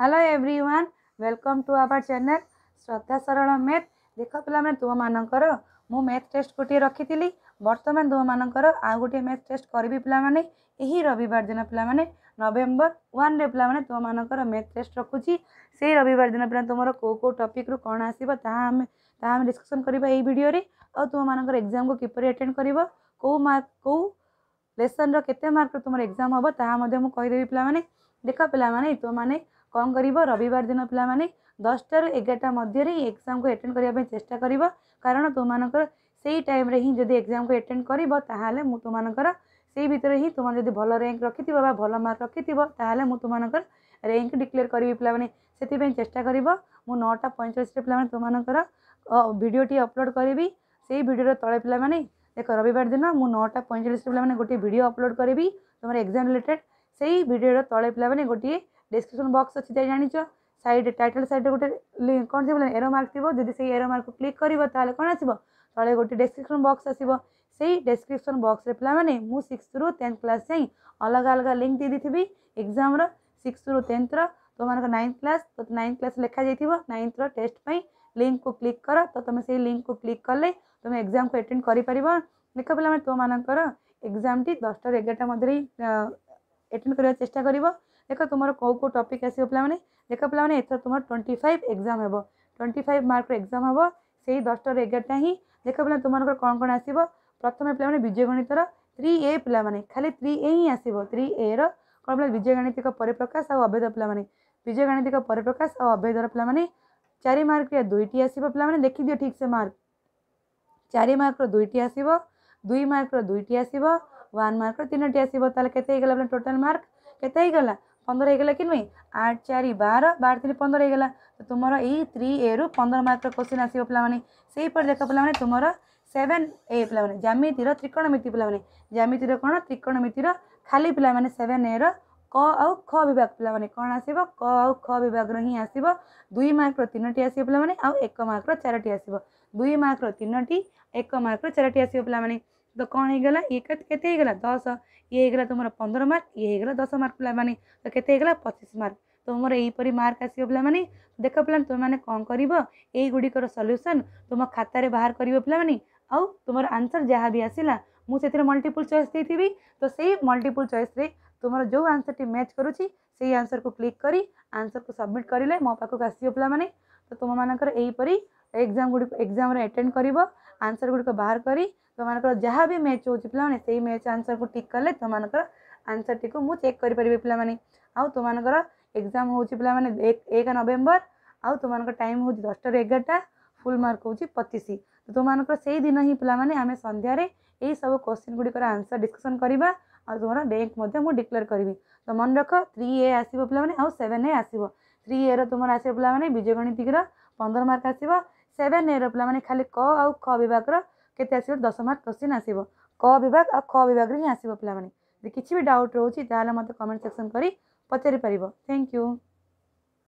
hello everyone welcome to our channel Shraddha ସରଳ math ଦେଖ ପିଲାମାନେ ତୁମମାନଙ୍କର ମୁଁ ମେଥ୍ ଟେଷ୍ଟ ଗୋଟିଏ ରଖିଥିଲି ବର୍ତ୍ତମାନ ତୁମମାନଙ୍କର ଆଉ ଗୋଟିଏ ମେଥ୍ ଟେଷ୍ଟ କରିବି ପିଲାମାନେ ଏହି ରବିବାର ଦିନ ପିଲାମାନେ ନଭେମ୍ବର ୱାନ୍ରେ ପିଲାମାନେ ତୁମମାନଙ୍କର ମେଥ୍ ଟେଷ୍ଟ ରଖୁଛି ସେଇ ରବିବାର ଦିନ ପିଲା ତୁମର କେଉଁ କେଉଁ ଟପିକ୍ରୁ କ'ଣ ଆସିବ ତାହା ଆମେ ତାହା ଆମେ ଡିସ୍କସନ୍ କରିବା ଏହି ଭିଡ଼ିଓରେ ଆଉ ତୁମମାନଙ୍କର ଏକ୍ଜାମ୍କୁ କିପରି ଆଟେଣ୍ଡ କରିବ କେଉଁ ମାର୍କ କେଉଁ ଲେସନ୍ର କେତେ ମାର୍କର ତୁମର ଏକ୍ଜାମ୍ ହେବ ତାହା ମଧ୍ୟ ମୁଁ କହିଦେବି ପିଲାମାନେ ଦେଖ ପିଲାମାନେ ତୁମମାନେ कौन कर रविवार दिन पे दसटारु एगारटा मध्य ही एक्जाम को एटेड करने चेस्टा कर कारण तुम मही टाइम जदि एक्जाम को एटेड कर सही भितर ही तुम जब भल रैंक रखी थो भल मार्क रखी थोड़े मुझ तुमकर रैंक डिक्लेयर करी पे से चेषा कर नौटा पैंचाश पे तुमकर भिडटे अपलोड करी से भिडर तले पे देख रविवार दिन मुझ नौटा पैंचाश पे गोटे भिडियो अपलोड करी तुम एक्जाम रिलेटेड से ही भिडर तले पे गोटे ଡେସ୍କ୍ରିପସନ୍ ବକ୍ସ ଅଛି ଯାଇ ଜାଣିଛ ସାଇଡ଼୍ ଟାଇଟଲ୍ ସାଇଡ଼୍ରେ ଗୋଟେ ଲିଙ୍କ୍ କ'ଣ ଥିବ ଏରୋ ମାର୍କ ଥିବ ଯଦି ସେଇ ଏରୋ ମାର୍କକୁ କ୍ଲିକ୍ କରିବ ତାହେଲେ କ'ଣ ଆସିବ ତଳେ ଗୋଟେ ଡେସ୍କ୍ରିପସନ୍ ବକ୍ସ ଆସିବ ସେଇ ଡେସ୍କ୍ରିପସନ୍ ବକ୍ସରେ ପିଲାମାନେ ମୁଁ ସିକ୍ସଥରୁ ଟେନ୍ଥ କ୍ଲାସ୍ ଯାଏଁ ଅଲଗା ଅଲଗା ଲିଙ୍କ୍ ଦେଇଦେଇଥିବି ଏକ୍ଜାମ୍ର ସିକ୍ସଥରୁ ଟେନ୍ଥର ତୋମାନଙ୍କ ନାଇନ୍ଥ କ୍ଲାସ୍ ତ ନାଇନ୍ଥ କ୍ଲାସ୍ ଲେଖାଯାଇଥିବ ନାଇନ୍ଥର ଟେଷ୍ଟ ପାଇଁ ଲିଙ୍କ୍କୁ କ୍ଲିକ୍ କର ତ ତୁମେ ସେଇ ଲିଙ୍କ୍କୁ କ୍ଲିକ୍ କଲେ ତୁମେ ଏକ୍ଜାମ୍କୁ ଆଟେଣ୍ଡ କରିପାରିବ ଦେଖ ପିଲାମାନେ ତୋମାନଙ୍କର ଏକ୍ଜାମ୍ଟି ଦଶଟାରୁ ଏଗାରଟା ମଧ୍ୟରେ ଆଟେଣ୍ଡ କରିବାକୁ ଚେଷ୍ଟା କରିବ देख तुम कौ कौ टपिक आस पाने देख पाने एथर तुम ट्वेंटी फाइव एक्जाम हे ट्वेंटी फाइव मार्क एक्जाम हम से ही दसटा एगारटा ही देख पाला तुमको कौन कौन आस प्रथम पे विजय गणितर थ्री ए पाने खाली थ्री ए ही आसो थ्री ए रहा विजय गणितिक परिप्रकाश आवेद पाने विजय गणितिक परिप्रकाश आवेदर पे चार मार्क दुईट आस पाने देखि ठीक से मार्क चार मार्क दुईट आस मार्क दुईट आस मार्क तीनो आसो तेल के टोटाल मार्क के ପନ୍ଦର ହେଇଗଲା କି ନୁହେଁ ଆଠ ଚାରି ବାର ବାର ତିନି ପନ୍ଦର ହେଇଗଲା ତ ତୁମର ଏଇ ଥ୍ରୀ ଏରୁ ପନ୍ଦର ମାର୍କର କୋଶ୍ଚିନ୍ ଆସିବ ପିଲାମାନେ ସେହିପରି ଦେଖ ପିଲାମାନେ ତୁମର ସେଭେନ୍ ଏ ପିଲାମାନେ ଜ୍ୟାମିତିର ତ୍ରିକୋଣମିତି ପିଲାମାନେ ଜ୍ୟାମିତିର କ'ଣ ତ୍ରିକୋଣମିତିର ଖାଲି ପିଲାମାନେ ସେଭେନ୍ ଏର କ ଆଉ ଖ ବିଭାଗ ପିଲାମାନେ କ'ଣ ଆସିବ କ ଆଉ ଖ ବିଭାଗର ହିଁ ଆସିବ ଦୁଇ ମାର୍କର ତିନୋଟି ଆସିବ ପିଲାମାନେ ଆଉ ଏକ ମାର୍କର ଚାରୋଟି ଆସିବ ଦୁଇ ମାର୍କର ତିନୋଟି ଏକ ମାର୍କର ଚାରୋଟି ଆସିବ ପିଲାମାନେ त कला इत केतला दस इगला तन् मर्क इए हैगला दस मर्क पहिला केते हैगला पचिस मर्कि मर्क आस पिने देख पानी त गुडिकर सल्युसन त म खा बाह्र गरिबो पिने त आन्सर जहाँबि आसला मेरो मल्टिपुल चएस दिथी त सही टी मैच ती म्याच गरु को क्लिक कि को सबमिट कि महाको आस्यो पिने तो तुम मानकर एग्जाम गुड एग्जाम एटेड कर आंसर गुड़िक बाहर कर तुम जहाँ भी मैच हो पाने से मैच आंसर को टिक कले तुम आंसर टी मुझे चेक कर पाने तुम एग्जाम हो पाने एक नवेम्बर आउ तुम टाइम हूँ दसटा एगारटा फुल मार्क हो पचीस तो तुम से ही दिन ही पे आम सन्धार यही सब क्वेश्चन गुड़िकर आंसर डिस्कसन करवा आ तुम डेक्लेयर करी तो मन रख थ्री ए आसो पे आउ सेवेन ए आसो थ्री ए ର ତୁମର ଆସିବ ପିଲାମାନେ ବୀଜଗଣିତିକର ପନ୍ଦର ମାର୍କ ଆସିବ ସେଭେନ୍ ଏର ପିଲାମାନେ ଖାଲି କ ଆଉ ଖ ବିଭାଗର କେତେ ଆସିବ ଦଶ ମାର୍କ କୋଶ୍ଚିନ୍ ଆସିବ କ ବିଭାଗ ଆଉ ଖ ବିଭାଗରେ ହିଁ ଆସିବ ପିଲାମାନେ ଯଦି କିଛି ବି ଡାଉଟ୍ ରହୁଛି ତାହେଲେ ମୋତେ କମେଣ୍ଟ ସେକ୍ସନ୍ କରି ପଚାରି ପାରିବ ଥ୍ୟାଙ୍କ ୟୁ